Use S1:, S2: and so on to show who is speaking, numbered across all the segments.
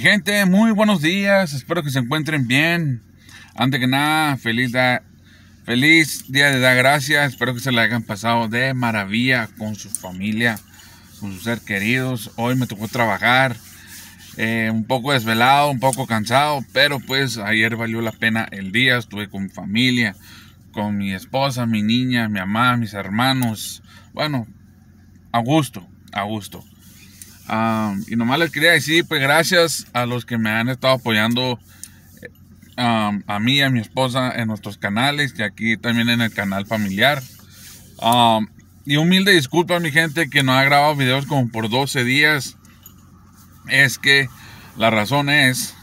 S1: gente, muy buenos días. Espero que se encuentren bien. Antes que nada, feliz, día de dar gracias. Espero que se la hayan pasado de maravilla con su familia, con sus ser queridos. Hoy me tocó trabajar eh, un poco desvelado, un poco cansado, pero pues ayer valió la pena el día. Estuve con mi familia, con mi esposa, mi niña, mi mamá, mis hermanos. Bueno, a gusto, a gusto y nomás les quería decir, pues gracias a los que me han estado apoyando, a mí y a mi esposa en nuestros canales y aquí también en el canal familiar. y humilde disculpa mi gente que no ha grabado videos como por 12 días. Es que la razón es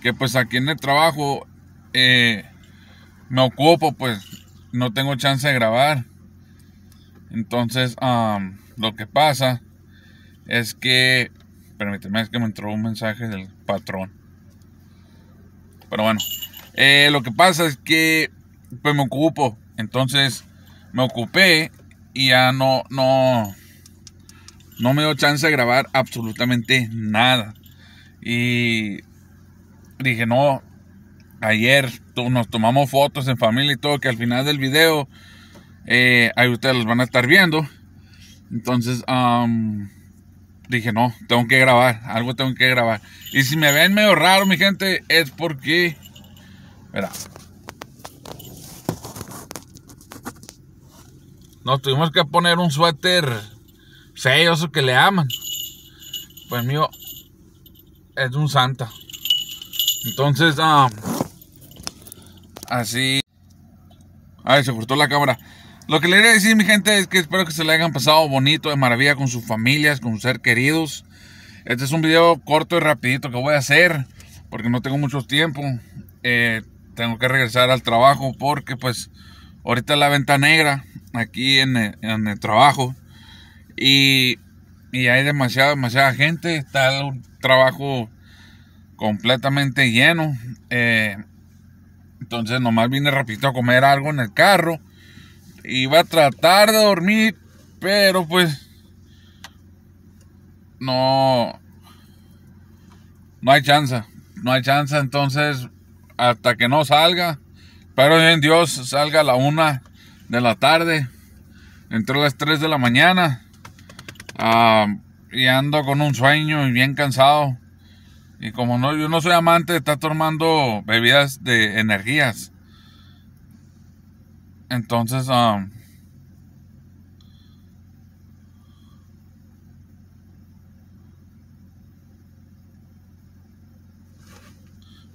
S1: que pues aquí en el trabajo eh, me ocupo, pues no tengo chance de grabar. Entonces lo que pasa es que, permíteme, es que me entró un mensaje del patrón. Pero bueno, eh, lo que pasa es que pues me ocupo. Entonces me ocupé y ya no, no, no me dio chance de grabar absolutamente nada. Y dije, no, ayer nos tomamos fotos en familia y todo, que al final del video, eh, ahí ustedes los van a estar viendo. Entonces, dije, no, tengo que grabar, algo tengo que grabar. Y si me ven medio raro, mi gente, es porque... Mira. Nos tuvimos que poner un suéter selloso que le aman. Pues mío, es un santa. Entonces, ah así... Ay, se cortó la cámara. Lo que le a decir, mi gente, es que espero que se le hayan pasado bonito, de maravilla, con sus familias, con sus ser queridos. Este es un video corto y rapidito que voy a hacer, porque no tengo mucho tiempo. Eh, tengo que regresar al trabajo, porque pues ahorita es la venta negra, aquí en eh, el, trabajo. Y, hay demasiada, demasiada gente, está el trabajo completamente lleno. Eh, entonces nomás vine rapidito a comer algo en el carro Iba a tratar de dormir, pero pues no no hay chance, no hay chance, entonces hasta que no salga, pero en Dios salga a la una de la tarde, entre las 3 de la mañana, ah, y ando con un sueño y bien cansado, y como no, yo no soy amante de estar tomando bebidas de energías, entonces, ah,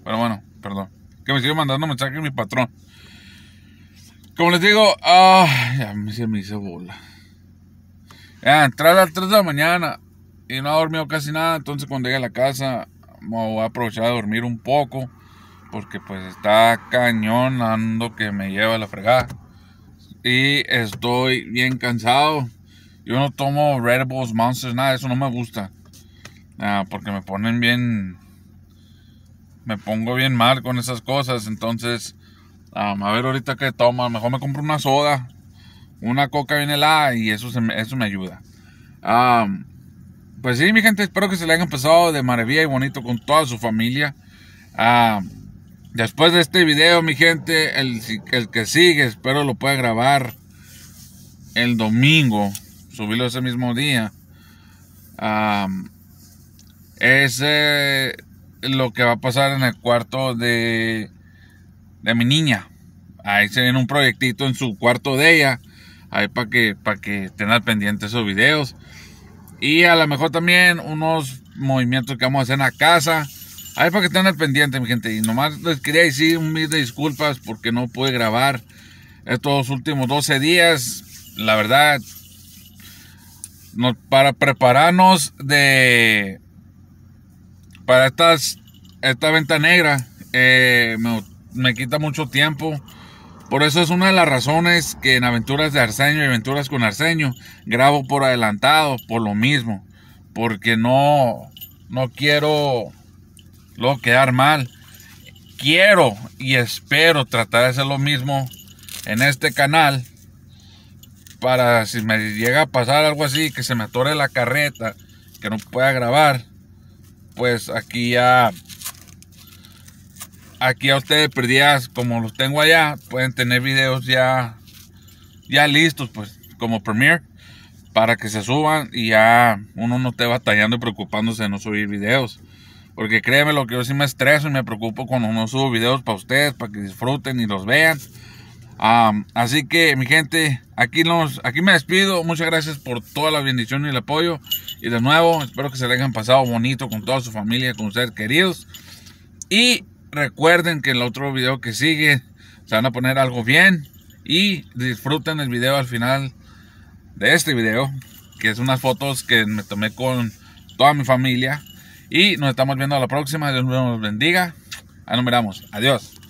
S1: Pero bueno, perdón. Que me sigue mandando mensajes mi patrón. Como les digo, ah, ya me, se me hizo bola. Ya, entré a las 3 de la mañana y no ha dormido casi nada. Entonces, cuando llegue a la casa, me voy a aprovechar de dormir un poco. Porque pues está cañonando que me lleva la fregada y estoy bien cansado. Yo no tomo Red Bulls, Monsters, nada, eso no me gusta. Ah, porque me ponen bien. Me pongo bien mal con esas cosas. Entonces, a ver ahorita qué tomo. mejor me compro una soda, una coca bien helada y eso, me, ayuda. pues sí, mi gente, espero que se le hayan pasado de maravilla y bonito con toda su familia. Um, Después de este video, mi gente, el, que sigue, espero lo pueda grabar el domingo, subirlo ese mismo día. es eh, lo que va a pasar en el cuarto de, de mi niña. Ahí se viene un proyectito en su cuarto de ella. Ahí para que, para que estén pendiente esos videos. Y a lo mejor también unos movimientos que vamos a hacer en la casa. Ahí para que estén al pendiente, mi gente. Y nomás les quería decir un mil de disculpas porque no pude grabar estos últimos 12 días. La verdad, para prepararnos de para estas, esta venta negra, eh, me, quita mucho tiempo. Por eso es una de las razones que en Aventuras de Arceño y Aventuras con Arceño grabo por adelantado, por lo mismo. Porque no, no quiero luego quedar mal. Quiero y espero tratar de hacer lo mismo en este canal para si me llega a pasar algo así, que se me atore la carreta, que no pueda grabar, pues aquí ya, aquí ya ustedes perdidas, como los tengo allá, pueden tener videos ya, ya listos, pues, como Premiere, para que se suban y ya uno no esté batallando y preocupándose de no subir videos. Porque créeme lo que yo sí me estreso y me preocupo cuando no subo videos para ustedes, para que disfruten y los vean. así que mi gente, aquí, nos, aquí me despido. Muchas gracias por toda la bendición y el apoyo. Y de nuevo, espero que se le hayan pasado bonito con toda su familia, con ustedes queridos. Y recuerden que en el otro video que sigue se van a poner algo bien. Y disfruten el video al final de este video, que es unas fotos que me tomé con toda mi familia y nos estamos viendo a la próxima. Dios nos bendiga. miramos Adiós.